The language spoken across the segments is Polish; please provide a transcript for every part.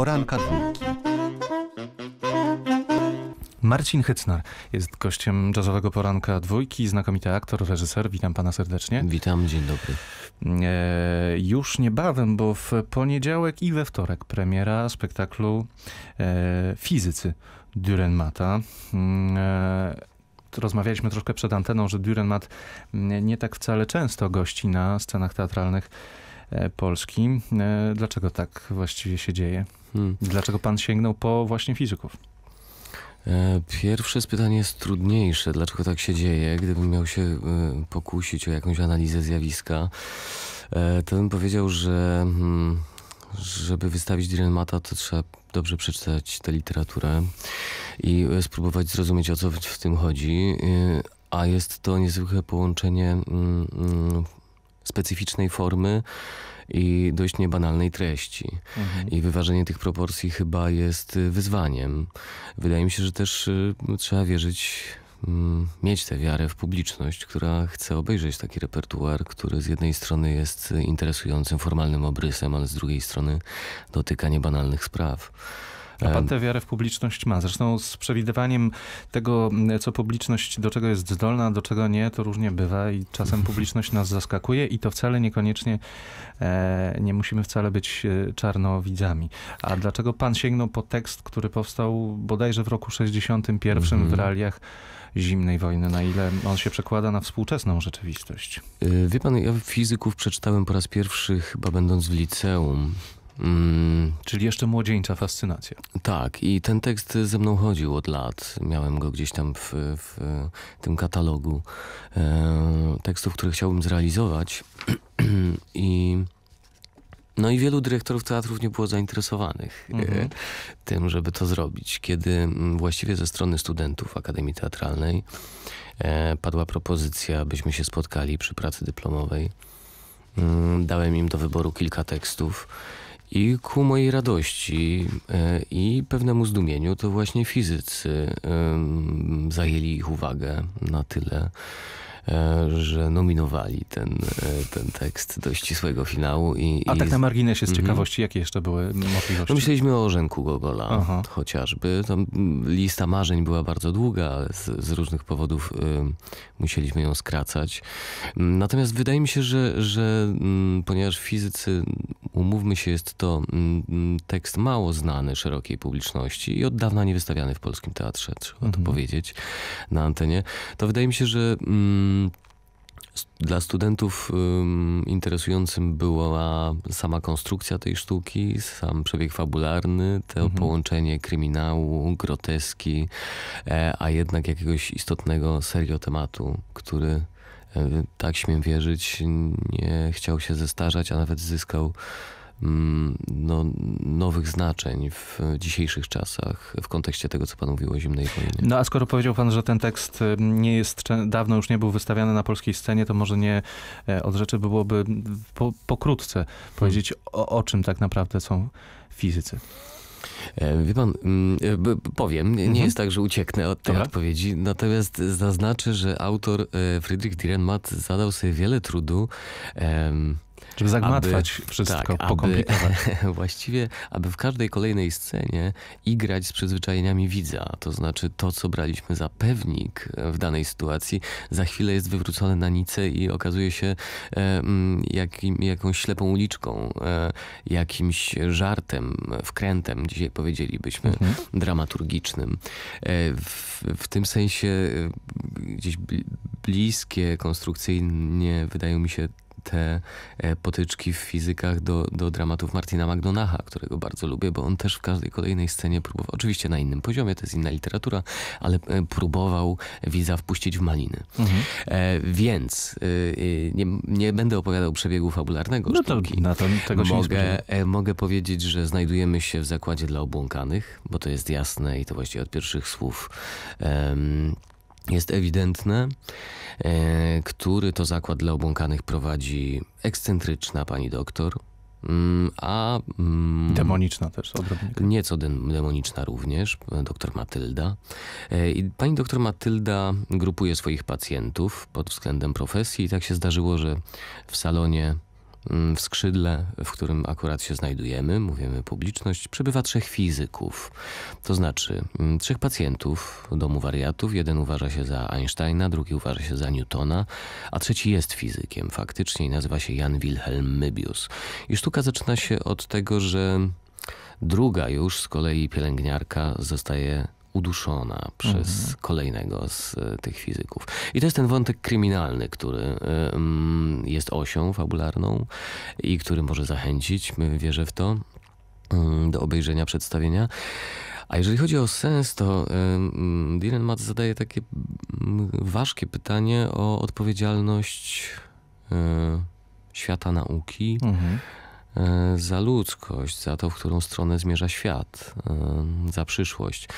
Poranka dwójki. Marcin Hycnar jest gościem jazzowego poranka dwójki, znakomity aktor, reżyser. Witam pana serdecznie. Witam, dzień dobry. E, już niebawem, bo w poniedziałek i we wtorek premiera spektaklu e, Fizycy Dürrenmata. Mm, e, rozmawialiśmy troszkę przed anteną, że Dürrenmatt mm, nie tak wcale często gości na scenach teatralnych E, Polski. E, dlaczego tak właściwie się dzieje? Hmm. Dlaczego pan sięgnął po właśnie fizyków? E, pierwsze pytanie jest trudniejsze. Dlaczego tak się dzieje? Gdybym miał się pokusić o jakąś analizę zjawiska, to bym powiedział, że hmm, żeby wystawić dylemata, to trzeba dobrze przeczytać tę literaturę i spróbować zrozumieć, o co w tym chodzi. A jest to niezwykłe połączenie mm, mm, specyficznej formy i dość niebanalnej treści. Mhm. I wyważenie tych proporcji chyba jest y, wyzwaniem. Wydaje mi się, że też y, trzeba wierzyć mm, mieć tę wiarę w publiczność, która chce obejrzeć taki repertuar, który z jednej strony jest interesującym formalnym obrysem, ale z drugiej strony dotyka niebanalnych spraw. A pan tę wiarę w publiczność ma. Zresztą z przewidywaniem tego, mm, co publiczność, do czego jest zdolna, a do czego nie, to różnie bywa i czasem publiczność nas zaskakuje i to wcale niekoniecznie, e, nie musimy wcale być e, czarnowidzami. A dlaczego pan sięgnął po tekst, który powstał bodajże w roku 61 w mhm. realiach zimnej wojny, na ile on się przekłada na współczesną rzeczywistość? E, wie pan, ja fizyków przeczytałem po raz pierwszy chyba będąc w liceum. Mm. Czyli jeszcze młodzieńcza fascynacja. Tak, i ten tekst ze mną chodził od lat. Miałem go gdzieś tam w, w tym katalogu e, tekstów, które chciałbym zrealizować. I. No i wielu dyrektorów teatrów nie było zainteresowanych e, mhm. tym, żeby to zrobić. Kiedy mm, właściwie ze strony studentów Akademii Teatralnej e, padła propozycja, byśmy się spotkali przy pracy dyplomowej, mm, dałem im do wyboru kilka tekstów i ku mojej radości e, i pewnemu zdumieniu to właśnie fizycy zajęli ich uwagę na tyle, e, że nominowali ten, e, ten tekst do ścisłego finału. I, A i... tak na marginesie z mhm. ciekawości, jakie jeszcze były możliwości? No myśleliśmy o Orzenku Gogola Aha. chociażby. Tam lista marzeń była bardzo długa, z, z różnych powodów y, musieliśmy ją skracać. Natomiast wydaje mi się, że, że mm, ponieważ fizycy umówmy się, jest to mm, mm, tekst mało znany szerokiej publiczności i od dawna nie wystawiany w polskim teatrze, trzeba mhm. to powiedzieć, na antenie. To wydaje mi się, że mm, dla studentów um, interesującym była sama konstrukcja tej sztuki, sam przebieg fabularny, to mhm. połączenie kryminału, groteski, e, a jednak jakiegoś istotnego serio tematu, który tak śmiem wierzyć, nie chciał się zestarzać, a nawet zyskał mm, no, nowych znaczeń w dzisiejszych czasach w kontekście tego, co pan mówił o zimnej wojnie. No a skoro powiedział pan, że ten tekst nie jest, dawno już nie był wystawiany na polskiej scenie, to może nie e, od rzeczy byłoby po, pokrótce powiedzieć, hmm. o, o czym tak naprawdę są fizycy. E, wie pan, mm, e, powiem, nie mhm. jest tak, że ucieknę od tej odpowiedzi, natomiast zaznaczę, że autor e, Friedrich Dierenmatt zadał sobie wiele trudu. Um, żeby zagmatwać aby, wszystko, tak, pokomplikować. Aby, właściwie, aby w każdej kolejnej scenie igrać z przyzwyczajeniami widza. To znaczy to, co braliśmy za pewnik w danej sytuacji, za chwilę jest wywrócone na nicę i okazuje się e, mm, jakim, jakąś ślepą uliczką, e, jakimś żartem, wkrętem, dzisiaj powiedzielibyśmy, mhm. dramaturgicznym. E, w, w tym sensie e, gdzieś bliskie konstrukcyjnie wydają mi się te e, potyczki w fizykach do, do dramatów Martina McDonaha, którego bardzo lubię, bo on też w każdej kolejnej scenie próbował, oczywiście na innym poziomie, to jest inna literatura, ale e, próbował widza wpuścić w maliny. Mhm. E, więc e, e, nie, nie, będę opowiadał przebiegu fabularnego no sztuki. To, na to, tego mogę, e, mogę powiedzieć, że znajdujemy się w zakładzie dla obłąkanych, bo to jest jasne i to właściwie od pierwszych słów jest ewidentne, e, który to zakład dla obłąkanych prowadzi ekscentryczna pani doktor, mm, a... Mm, demoniczna też odrobinę. Nieco demoniczna również, doktor Matylda. E, I pani doktor Matylda grupuje swoich pacjentów pod względem profesji i tak się zdarzyło, że w salonie Mm, w skrzydle, w którym akurat się znajdujemy, mówimy publiczność, przebywa trzech fizyków. To znaczy mm, trzech pacjentów domu wariatów. Jeden uważa się za Einsteina, drugi uważa się za Newtona, a trzeci jest fizykiem faktycznie i nazywa się Jan Wilhelm Mybius. I sztuka zaczyna się od tego, że druga już z kolei pielęgniarka zostaje uduszona przez mhm. kolejnego z e, tych fizyków. I to jest ten wątek kryminalny, który e, mm, jest osią fabularną i który może zachęcić, wierzę w to, mm, do obejrzenia przedstawienia. A jeżeli chodzi o sens, to e, mm, Dylan Matz zadaje takie ważkie pytanie o odpowiedzialność świata nauki. Mhm E, za ludzkość, za to, w którą stronę zmierza świat, e, za przyszłość.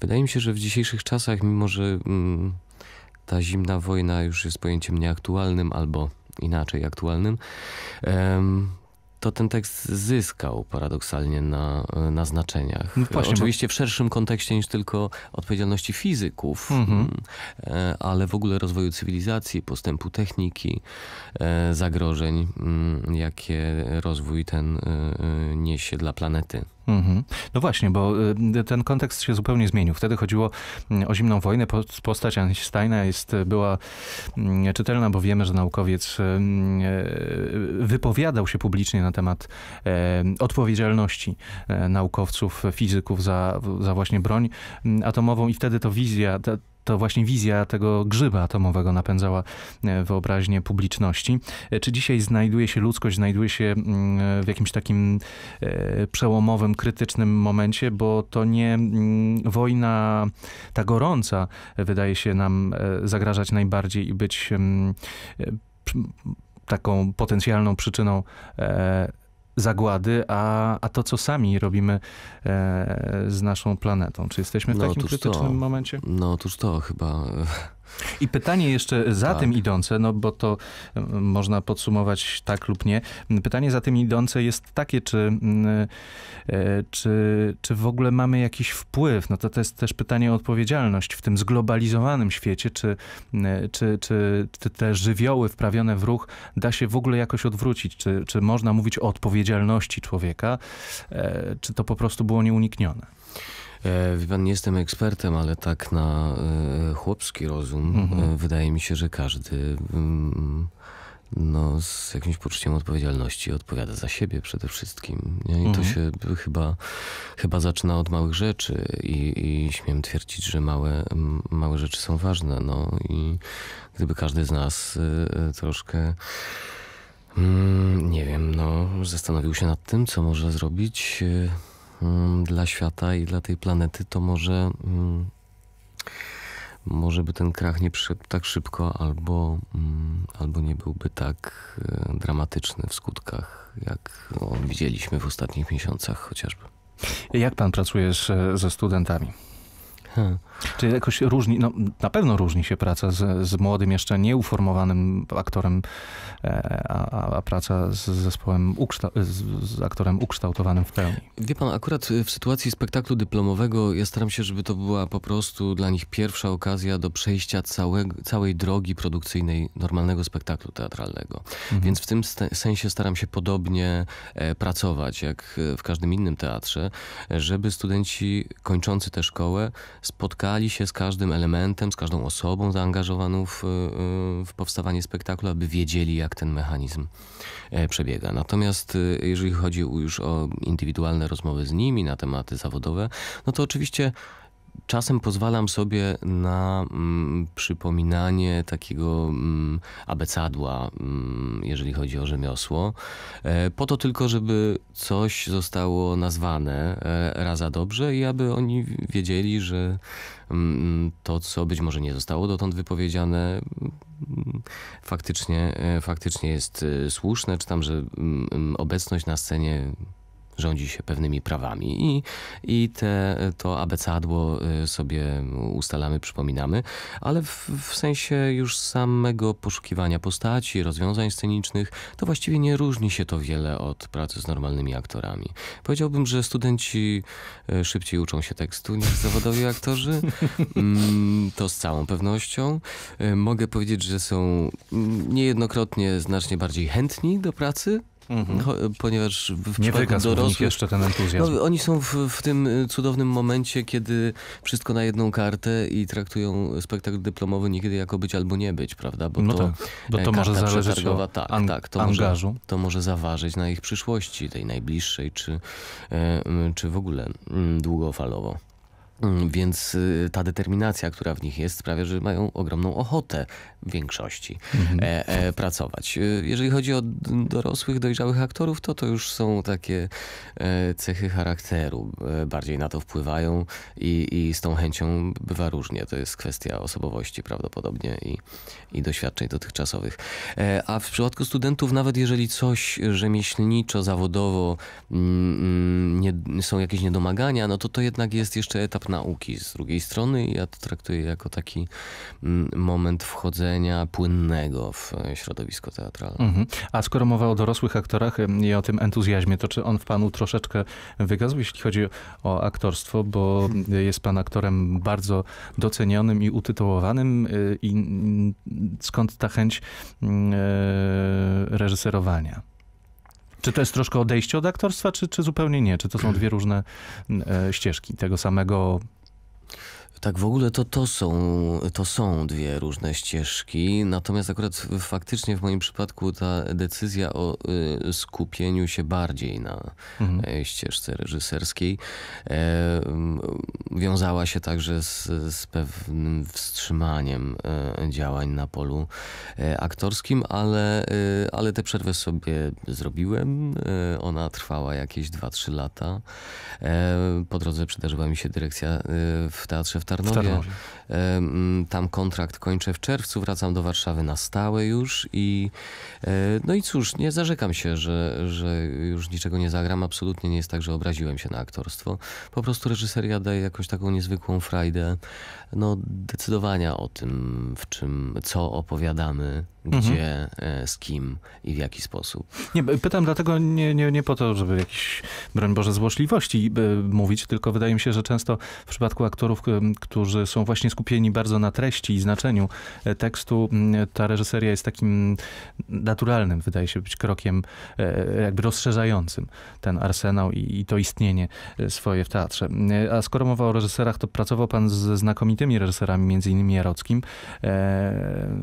Wydaje mi się, że w dzisiejszych czasach, mimo że mm, ta zimna wojna już jest pojęciem nieaktualnym albo inaczej aktualnym, to ten tekst zyskał paradoksalnie na, e, na znaczeniach. No właśnie, Oczywiście bo... w szerszym kontekście niż tylko odpowiedzialności fizyków, mhm. Mm, e, ale w ogóle rozwoju cywilizacji, postępu techniki, e, zagrożeń, mm, jakie rozwój ten niesie dla planety. Mhm. No właśnie, bo y, ten kontekst się zupełnie zmienił. Wtedy chodziło mm, o zimną wojnę. Postać Einsteina jest, y, była mm, czytelna, bo wiemy, że naukowiec y, wypowiadał się publicznie na temat e, odpowiedzialności e, naukowców, fizyków za, za właśnie broń mm, atomową i wtedy to wizja, ta, to właśnie wizja tego grzyba atomowego napędzała e, wyobraźnię publiczności. E, czy dzisiaj znajduje się ludzkość, znajduje się mm, w jakimś takim e, przełomowym, krytycznym momencie, bo to nie mm, wojna ta gorąca wydaje się nam zagrażać najbardziej i być mm, taką potencjalną przyczyną zagłady, a, a to, co sami robimy e, z naszą planetą. Czy jesteśmy w no, takim krytycznym to. momencie? No otóż to chyba e, i pytanie jeszcze za tak. tym idące, no bo to e, można podsumować tak lub nie. Pytanie za tym idące jest takie, czy, mm, e, czy, czy w ogóle mamy jakiś wpływ? No to, to jest też pytanie o odpowiedzialność w tym zglobalizowanym świecie, czy, mm, e, czy, czy, czy te żywioły wprawione w ruch da się w ogóle jakoś odwrócić? Czy, czy można mówić o odpowiedzialności człowieka? Czy to po prostu było nieuniknione? E, wie pan, nie jestem ekspertem, ale tak na e, chłopski rozum e, mhm. wydaje mi się, że każdy mm, no, z jakimś poczuciem odpowiedzialności odpowiada za siebie przede wszystkim. I mhm. to się chyba, chyba zaczyna od małych rzeczy i, i śmiem twierdzić, że małe, małe rzeczy są ważne. No i gdyby każdy z nas troszkę mm, nie wiem, no zastanowił się nad tym, co może zrobić Mhm, dla świata i dla tej planety, to może, mm, może by ten krach nie przyszedł tak szybko, albo, mm, albo nie byłby tak e, dramatyczny w skutkach, jak no, widzieliśmy w ostatnich miesiącach chociażby. Jak pan pracuje e, ze studentami? Hmm. Czy jakoś różni, no, na pewno różni się praca z, z młodym, jeszcze nieuformowanym aktorem, e, a, a praca z zespołem, z aktorem ukształtowanym w pełni? Wie pan, akurat w sytuacji spektaklu dyplomowego ja staram się, żeby to była po prostu dla nich pierwsza okazja do przejścia całego, całej drogi produkcyjnej normalnego spektaklu teatralnego. Mhm. Więc w tym sensie staram się podobnie e, pracować, jak w każdym innym teatrze, e, żeby studenci kończący tę szkołę spotkali się z każdym elementem, z każdą osobą zaangażowaną w, y, y, w powstawanie spektaklu, aby wiedzieli, jak ten mechanizm e, przebiega. Natomiast y, jeżeli chodzi już o indywidualne rozmowy z nimi na tematy zawodowe, no to oczywiście czasem pozwalam sobie na mm, przypominanie takiego mm, abecadła, mm, jeżeli chodzi o rzemiosło, e, po to tylko, żeby coś zostało nazwane e, raza dobrze i aby oni wiedzieli, że mm, to, co być może nie zostało dotąd wypowiedziane, mm, faktycznie, e, faktycznie jest e, słuszne. Czytam, że mm, obecność na scenie rządzi się pewnymi prawami i, i te, to abecadło y, sobie ustalamy, przypominamy, ale w, w sensie już samego poszukiwania postaci, rozwiązań scenicznych, to właściwie nie różni się to wiele od pracy z normalnymi aktorami. Powiedziałbym, że studenci y, szybciej uczą się tekstu niż zawodowi aktorzy. Mm, to z całą pewnością. Y, mogę powiedzieć, że są mm, niejednokrotnie znacznie bardziej chętni do pracy mhm. E, ponieważ w Nie wygasł dorosłych, jeszcze ten entuzjazm. No, oni są w, w tym e, cudownym momencie, kiedy wszystko na jedną kartę i traktują spektakl dyplomowy niekiedy jako być albo nie być, prawda? Bo no to, tak, bo to e, może zależeć od tak, tak, to angażu. Może, to może zaważyć na ich przyszłości, tej najbliższej, czy, czy w ogóle mm, długofalowo. Mm, więc y, ta determinacja, która w nich jest, sprawia, że mają ogromną ochotę w większości mhm. E, e, pracować. Y, jeżeli chodzi o dorosłych, dojrzałych aktorów, to to już są takie e, cechy charakteru. Bardziej na to wpływają i, i z tą chęcią bywa różnie. To jest kwestia osobowości prawdopodobnie i, i doświadczeń dotychczasowych. A w przypadku studentów, nawet jeżeli coś rzemieślniczo, zawodowo mm, mm, nie, są jakieś niedomagania, no to to jednak jest jeszcze etap nauki z drugiej strony. Ja to traktuję jako taki mm, moment wchodzenia płynnego w e, środowisko teatralne. Mhm. A skoro mowa o dorosłych aktorach i o tym entuzjazmie, to czy on w panu troszeczkę wygasł, jeśli chodzi o aktorstwo, bo e, jest pan aktorem bardzo docenionym i utytułowanym e, i skąd ta chęć mm, reżyserowania? Czy to jest troszkę odejście od aktorstwa, czy, czy zupełnie nie? Czy to są dwie różne e, ścieżki tego samego tak, w ogóle to, to, są, to są dwie różne ścieżki, natomiast akurat faktycznie w moim przypadku ta decyzja o y, skupieniu się bardziej na mhm. E, ścieżce reżyserskiej e, mm, wiązała się także z, z pewnym wstrzymaniem e, działań na polu aktorskim, ale, y, ale tę przerwę sobie zrobiłem. ona trwała jakieś 2-3 lata. po drodze przydarzyła mi się dyrekcja w Teatrze w Tarnowie. W Tarnowie. Mm, tam kontrakt kończę w czerwcu, wracam do Warszawy na stałe już i e, no i cóż, nie zarzekam się, że, że już niczego nie zagram. Absolutnie nie jest tak, że obraziłem się na aktorstwo. Po prostu reżyseria daje jakąś taką niezwykłą frajdę no, decydowania o tym, w czym, co opowiadamy, mhm. gdzie, mhm. z kim i w jaki sposób. Nie, pytam dlatego nie, nie, nie po to, żeby jakiś, broń Boże, złośliwości mówić, tylko wydaje mi się, że często w przypadku aktorów, którzy są właśnie skupieni bardzo na treści i znaczeniu e, tekstu, mm, ta reżyseria jest takim naturalnym, wydaje się być krokiem e, e, jakby rozszerzającym ten arsenał i, i to istnienie swoje w teatrze. A skoro mowa o reżyserach, to pracował pan ze znakomitymi reżyserami, między innymi Jarockim.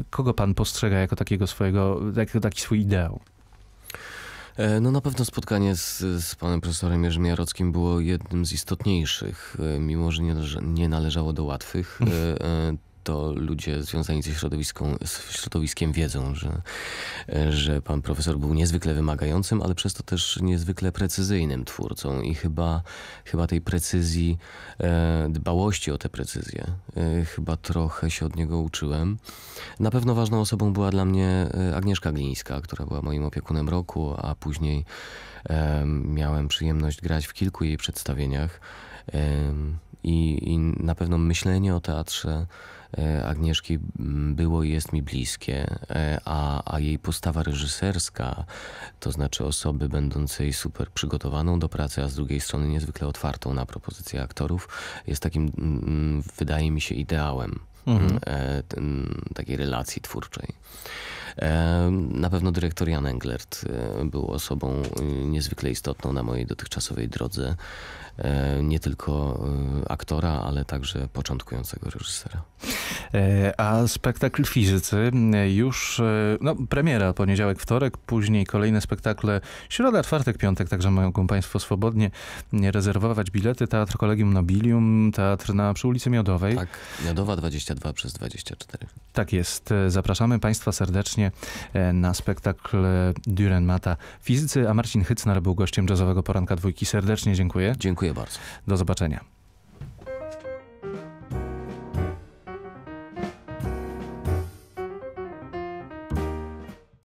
Kogo pan postrzega jako takiego swojego, jako taki swój ideał? E, no na pewno spotkanie z, z panem profesorem Jerzym Jarockim było jednym z istotniejszych, e, mimo że nie, nie należało do łatwych. E, to ludzie związani ze środowiskiem wiedzą, że, że pan profesor był niezwykle wymagającym, ale przez to też niezwykle precyzyjnym twórcą i chyba, chyba tej precyzji, e, dbałości o tę precyzję, e, chyba trochę się od niego uczyłem. Na pewno ważną osobą była dla mnie e, Agnieszka Glińska, która była moim opiekunem roku, a później miałem przyjemność grać w kilku jej przedstawieniach. I, i, na pewno myślenie o teatrze E, Agnieszki mm, było i jest mi bliskie, e, a, a jej postawa reżyserska, to znaczy osoby będącej super przygotowaną do pracy, a z drugiej strony niezwykle otwartą na propozycje aktorów, jest takim, mm, wydaje mi się, ideałem. Mhm. E, takiej relacji twórczej. Na pewno dyrektor Jan Englert e, był osobą e, niezwykle istotną na mojej dotychczasowej drodze. E, nie tylko aktora, ale także początkującego reżysera. A spektakl Fizycy już, no premiera poniedziałek, wtorek, później kolejne spektakle środa, czwartek, piątek, także mogą Państwo swobodnie rezerwować bilety. Teatr Kolegium Nobilium, teatr na przy ulicy Miodowej. Tak, Miodowa 22 przez 24. Tak jest. Zapraszamy Państwa serdecznie E, na spektakl Mata. Fizycy, a Marcin Hycnar był gościem jazzowego poranka dwójki. Serdecznie dziękuję. Dziękuję bardzo. Do zobaczenia.